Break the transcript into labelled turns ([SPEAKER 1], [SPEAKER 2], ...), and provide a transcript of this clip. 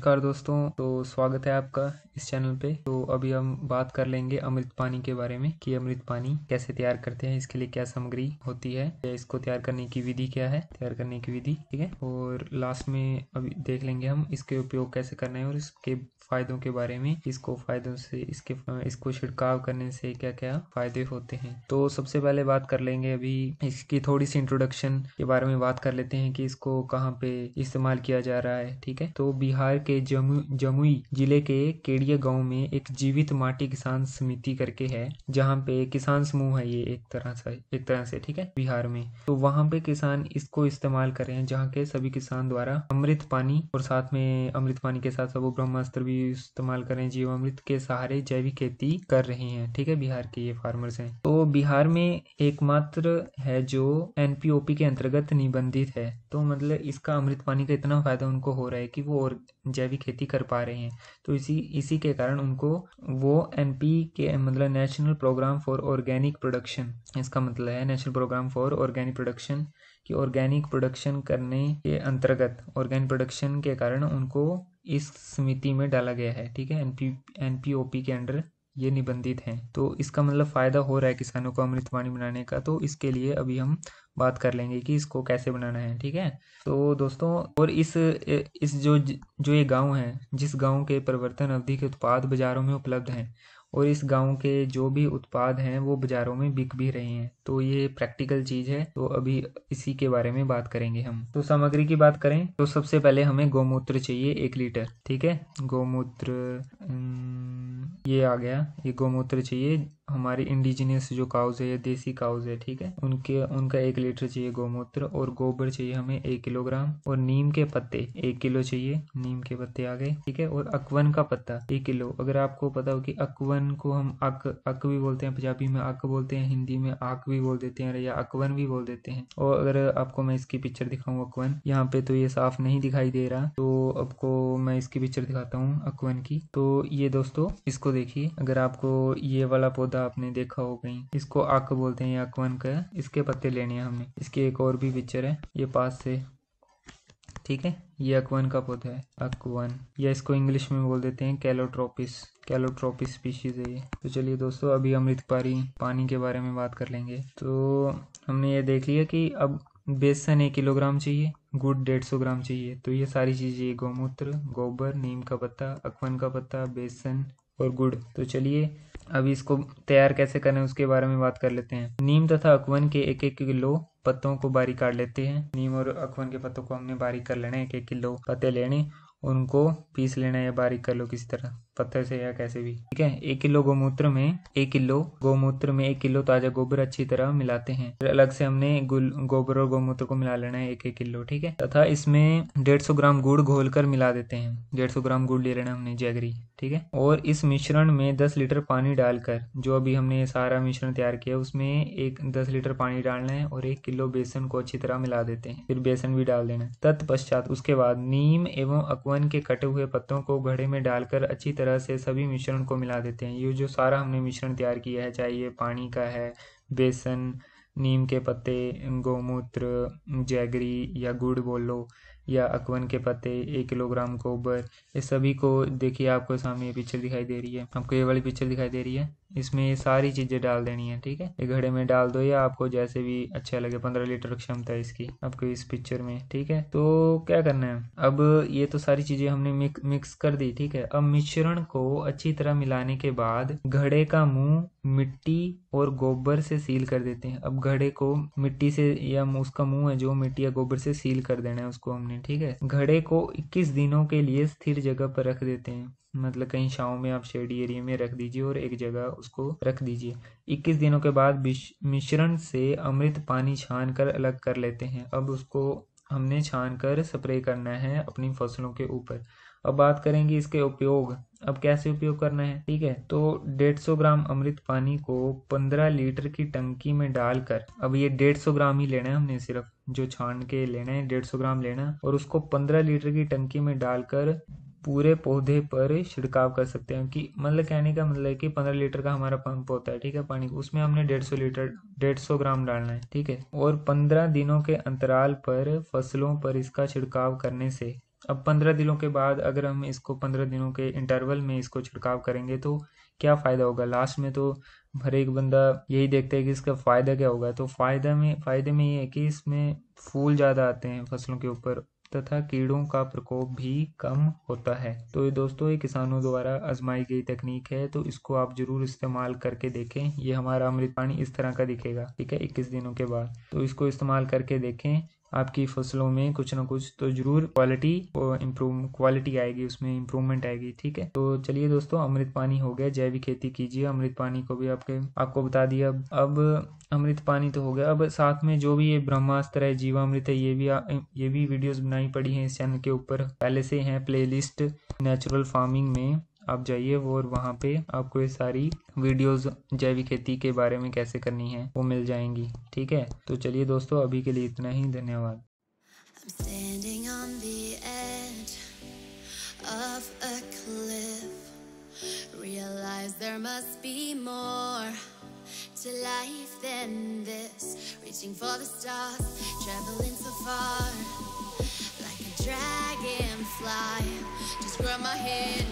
[SPEAKER 1] नमस्कार दोस्तों तो स्वागत है आपका इस चैनल पे तो अभी हम बात कर लेंगे अमृत पानी के बारे में कि अमृत पानी कैसे तैयार करते हैं इसके लिए क्या सामग्री होती है या इसको तैयार करने की विधि क्या है तैयार करने की विधि ठीक है और लास्ट में अभी देख लेंगे हम इसके उपयोग कैसे करना है और इसके फायदों के बारे में इसको फायदों से इसके इसको छिड़काव करने से क्या क्या फायदे होते हैं तो सबसे पहले बात कर लेंगे अभी इसकी थोड़ी सी इंट्रोडक्शन के बारे में बात कर लेते हैं कि इसको कहाँ पे इस्तेमाल किया जा रहा है ठीक है तो बिहार के के जमु जमुई जिले के केड़िया गांव में एक जीवित माटी किसान समिति करके है जहाँ पे किसान समूह है ये एक तरह से एक तरह से ठीक है बिहार में तो वहां पे किसान इसको इस्तेमाल कर रहे हैं जहां के सभी किसान द्वारा अमृत पानी और साथ में अमृत पानी के साथ सब ब्रह्मास्त्र भी इस्तेमाल कर रहे हैं अमृत के सहारे जैविक खेती कर रहे हैं ठीक है बिहार के ये फार्मर्स है तो बिहार में एकमात्र है जो एनपीओपी के अंतर्गत निबंधित है तो मतलब इसका अमृत पानी का इतना फायदा उनको हो रहा है कि वो और जैविक खेती कर पा रहे हैं तो इसी इसी के कारण उनको वो एन के मतलब national programme for organic production इसका मतलब है national programme for organic production कि ऑर्गेनिक प्रोडक्शन करने के अंतर्गत ऑर्गेनिक प्रोडक्शन के कारण उनको इस समिति में डाला गया है ठीक है एन पी के अंडर ये निबंधित हैं तो इसका मतलब फ़ायदा हो रहा है किसानों को अमृत पानी बनाने का तो इसके लिए अभी हम बात कर लेंगे कि इसको कैसे बनाना है ठीक है तो दोस्तों और इस इस जो जो ये गांव है जिस गांव के परिवर्तन अवधि के उत्पाद बाज़ारों में उपलब्ध हैं और इस गांव के जो भी उत्पाद हैं वो बाज़ारों में बिक भी रहे हैं तो ये प्रैक्टिकल चीज़ है तो अभी इसी के बारे में बात करेंगे हम तो सामग्री की बात करें तो सबसे पहले हमें गौमूत्र चाहिए एक लीटर ठीक है गौमूत्र ये आ गया ये गोमूत्र चाहिए हमारे इंडिजिनियस जो काउज है या देसी काउज है ठीक है उनके उनका एक लीटर चाहिए गोमूत्र और गोबर चाहिए हमें एक किलोग्राम और नीम के पत्ते एक किलो चाहिए नीम के पत्ते आ गए ठीक है और अकवन का पत्ता एक किलो अगर आपको पता हो कि अकवन को हम अक अक भी बोलते हैं पंजाबी में अक बोलते हैं हिंदी में आक भी बोल देते हैं या अकवन भी बोल देते हैं और अगर आपको मैं इसकी पिक्चर दिखाऊँ अकवन यहाँ पे तो ये साफ नहीं दिखाई दे रहा तो आपको मैं इसकी पिक्चर दिखाता हूँ अकवन की तो ये दोस्तों इसको देखिए अगर आपको ये वाला पौधा पौधा आपने देखा हो कहीं इसको अक बोलते हैं आकवन का इसके पत्ते लेने हैं हमने इसकी एक और भी पिक्चर है ये पास से ठीक है ये अकवन का पौधा है अकवन या इसको इंग्लिश में बोल देते हैं कैलोट्रोपिस कैलोट्रोपिस स्पीशीज है ये तो चलिए दोस्तों अभी अमृत पारी पानी के बारे में बात कर लेंगे तो हमने ये देख लिया कि अब बेसन एक किलोग्राम चाहिए गुड़ डेढ़ सौ ग्राम चाहिए तो ये सारी चीज़ें गौमूत्र गोबर नीम का पत्ता अकवन का पत्ता बेसन और गुड़ तो चलिए अब इसको तैयार कैसे करें उसके बारे में बात कर लेते हैं नीम तथा अकवन के एक एक किलो पत्तों को बारीक काट लेते हैं नीम और अकवन के पत्तों को हमने बारीक कर लेना है एक एक किलो पत्ते लेने उनको पीस लेना या बारीक कर लो किसी तरह पत्थर से या कैसे भी ठीक है एक किलो गोमूत्र में एक किलो गोमूत्र में एक किलो ताजा गोबर अच्छी तरह मिलाते हैं फिर अलग से हमने गोबर और गोमूत्र को मिला लेना है एक एक किलो ठीक है तथा इसमें डेढ़ सौ ग्राम गुड़ घोल कर मिला देते हैं डेढ़ सौ ग्राम गुड़ ले लेना हमने जैगरी ठीक है और इस मिश्रण में दस लीटर पानी डालकर जो अभी हमने सारा मिश्रण तैयार किया उसमें एक दस लीटर पानी डालना है और एक किलो बेसन को अच्छी तरह मिला देते हैं फिर बेसन भी डाल देना तत्पश्चात उसके बाद नीम एवं अकवन के कटे हुए पत्तों को घड़े में डालकर अच्छी तरह तरह से सभी मिश्रण को मिला देते हैं ये जो सारा हमने मिश्रण तैयार किया है चाहे ये पानी का है बेसन नीम के पत्ते गौमूत्र जैगरी या गुड़ बोल लो या अकवन के पत्ते एक किलोग्राम गोबर ये सभी को देखिए आपको सामने ये पिक्चर दिखाई दे रही है आपको ये वाली पिक्चर दिखाई दे रही है इसमें ये सारी चीजें डाल देनी है ठीक है ये घड़े में डाल दो या आपको जैसे भी अच्छा लगे पंद्रह लीटर क्षमता है इसकी आपको इस पिक्चर में ठीक है तो क्या करना है अब ये तो सारी चीजें हमने मिक, मिक्स कर दी ठीक है अब मिश्रण को अच्छी तरह मिलाने के बाद घड़े का मुंह मिट्टी और गोबर से सील कर देते हैं अब घड़े को मिट्टी से या उसका मुंह है जो मिट्टी या गोबर से सील कर देना है उसको हमने हमने ठीक है घड़े को 21 दिनों के लिए स्थिर जगह पर रख देते हैं मतलब कहीं छाव में आप शेडी एरिया में रख दीजिए और एक जगह उसको रख दीजिए 21 दिनों के बाद मिश्रण से अमृत पानी छान कर अलग कर लेते हैं अब उसको हमने छान कर स्प्रे करना है अपनी फसलों के ऊपर अब बात करेंगे इसके उपयोग अब कैसे उपयोग करना है ठीक है तो 150 ग्राम अमृत पानी को 15 लीटर की टंकी में डालकर अब ये 150 ग्राम ही लेना है हमने सिर्फ जो छान के लेना है 150 ग्राम लेना है और उसको 15 लीटर की टंकी में डालकर पूरे पौधे पर छिड़काव कर सकते हैं कि मतलब कहने का मतलब है कि पंद्रह लीटर का हमारा पंप होता है ठीक है पानी उसमें हमने डेढ़ सौ लीटर डेढ़ सौ ग्राम डालना है ठीक है और पंद्रह दिनों के अंतराल पर फसलों पर इसका छिड़काव करने से अब पंद्रह दिनों के बाद अगर हम इसको पंद्रह दिनों के इंटरवल में इसको छिड़काव करेंगे तो क्या फ़ायदा होगा लास्ट में तो हर एक बंदा यही देखता है कि इसका फ़ायदा क्या होगा तो फ़ायदा में फ़ायदे में ये है कि इसमें फूल ज़्यादा आते हैं फसलों के ऊपर तथा कीड़ों का प्रकोप भी कम होता है तो ये दोस्तों ये किसानों द्वारा आजमाई गई तकनीक है तो इसको आप जरूर इस्तेमाल करके देखें ये हमारा अमृत पानी इस तरह का दिखेगा ठीक है इक्कीस दिनों के बाद तो इसको इस्तेमाल करके देखें आपकी फसलों में कुछ ना कुछ तो जरूर क्वालिटी इम्प्रूव क्वालिटी आएगी उसमें इम्प्रूवमेंट आएगी ठीक है तो चलिए दोस्तों अमृत पानी हो गया जैविक खेती कीजिए अमृत पानी को भी आपके आपको बता दिया अब अब अमृत पानी तो हो गया अब साथ में जो भी ये ब्रह्मास्त्र है जीवामृत है ये भी आ, ये भी वीडियोस बनाई पड़ी हैं इस चैनल के ऊपर पहले से हैं प्लेलिस्ट नेचुरल फार्मिंग में आप जाइए और वहाँ पे आपको ये सारी वीडियोस जैविक खेती के बारे में कैसे करनी है वो मिल जाएंगी ठीक है तो चलिए दोस्तों अभी के लिए इतना ही धन्यवाद Of a cliff, realize there must be more to life than this. Reaching for the stars, traveling so far, like a dragonfly. Just grab my hand.